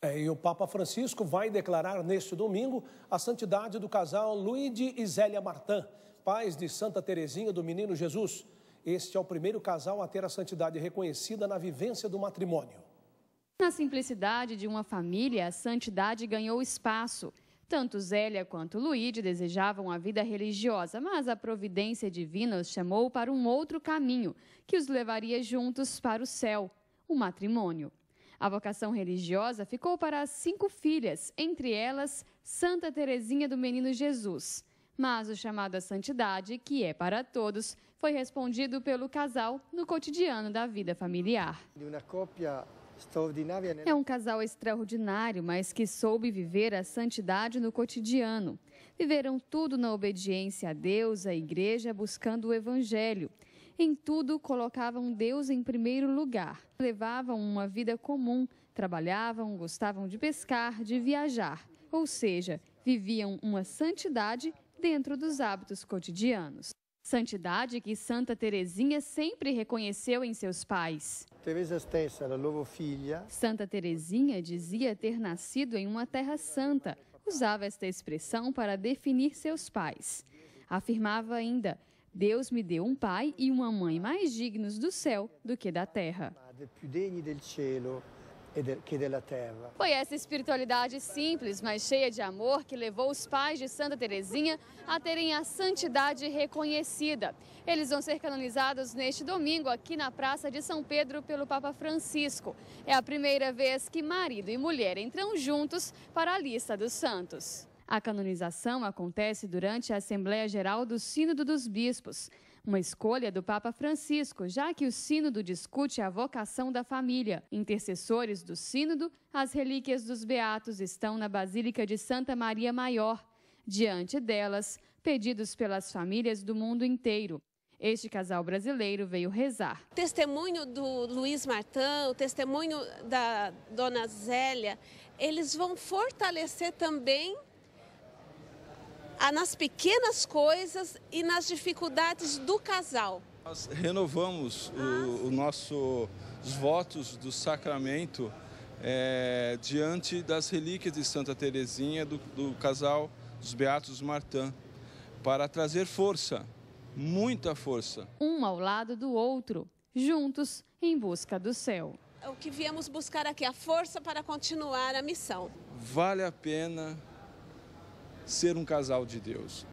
É, e o Papa Francisco vai declarar neste domingo a santidade do casal Luigi e Zélia Martã, pais de Santa Terezinha do Menino Jesus. Este é o primeiro casal a ter a santidade reconhecida na vivência do matrimônio. Na simplicidade de uma família, a santidade ganhou espaço. Tanto Zélia quanto Luíde desejavam a vida religiosa, mas a providência divina os chamou para um outro caminho, que os levaria juntos para o céu, o matrimônio. A vocação religiosa ficou para as cinco filhas, entre elas Santa Terezinha do Menino Jesus. Mas o chamado à santidade, que é para todos, foi respondido pelo casal no cotidiano da vida familiar. É um casal extraordinário, mas que soube viver a santidade no cotidiano. Viveram tudo na obediência a Deus, à igreja, buscando o evangelho. Em tudo, colocavam Deus em primeiro lugar. Levavam uma vida comum, trabalhavam, gostavam de pescar, de viajar. Ou seja, viviam uma santidade dentro dos hábitos cotidianos. Santidade que Santa Teresinha sempre reconheceu em seus pais. Teresa filha. Santa Teresinha dizia ter nascido em uma terra santa. Usava esta expressão para definir seus pais. Afirmava ainda Deus me deu um pai e uma mãe mais dignos do céu do que da terra. Foi essa espiritualidade simples, mas cheia de amor, que levou os pais de Santa Teresinha a terem a santidade reconhecida. Eles vão ser canonizados neste domingo aqui na Praça de São Pedro pelo Papa Francisco. É a primeira vez que marido e mulher entram juntos para a lista dos santos. A canonização acontece durante a Assembleia Geral do Sínodo dos Bispos, uma escolha do Papa Francisco, já que o Sínodo discute a vocação da família. Intercessores do Sínodo, as relíquias dos Beatos estão na Basílica de Santa Maria Maior. Diante delas, pedidos pelas famílias do mundo inteiro. Este casal brasileiro veio rezar. O testemunho do Luiz Martão, o testemunho da dona Zélia, eles vão fortalecer também nas pequenas coisas e nas dificuldades do casal. Nós renovamos ah. os nossos votos do sacramento é, diante das relíquias de Santa Terezinha, do, do casal dos Beatos Martã, para trazer força, muita força. Um ao lado do outro, juntos em busca do céu. O que viemos buscar aqui, é a força para continuar a missão. Vale a pena ser um casal de Deus.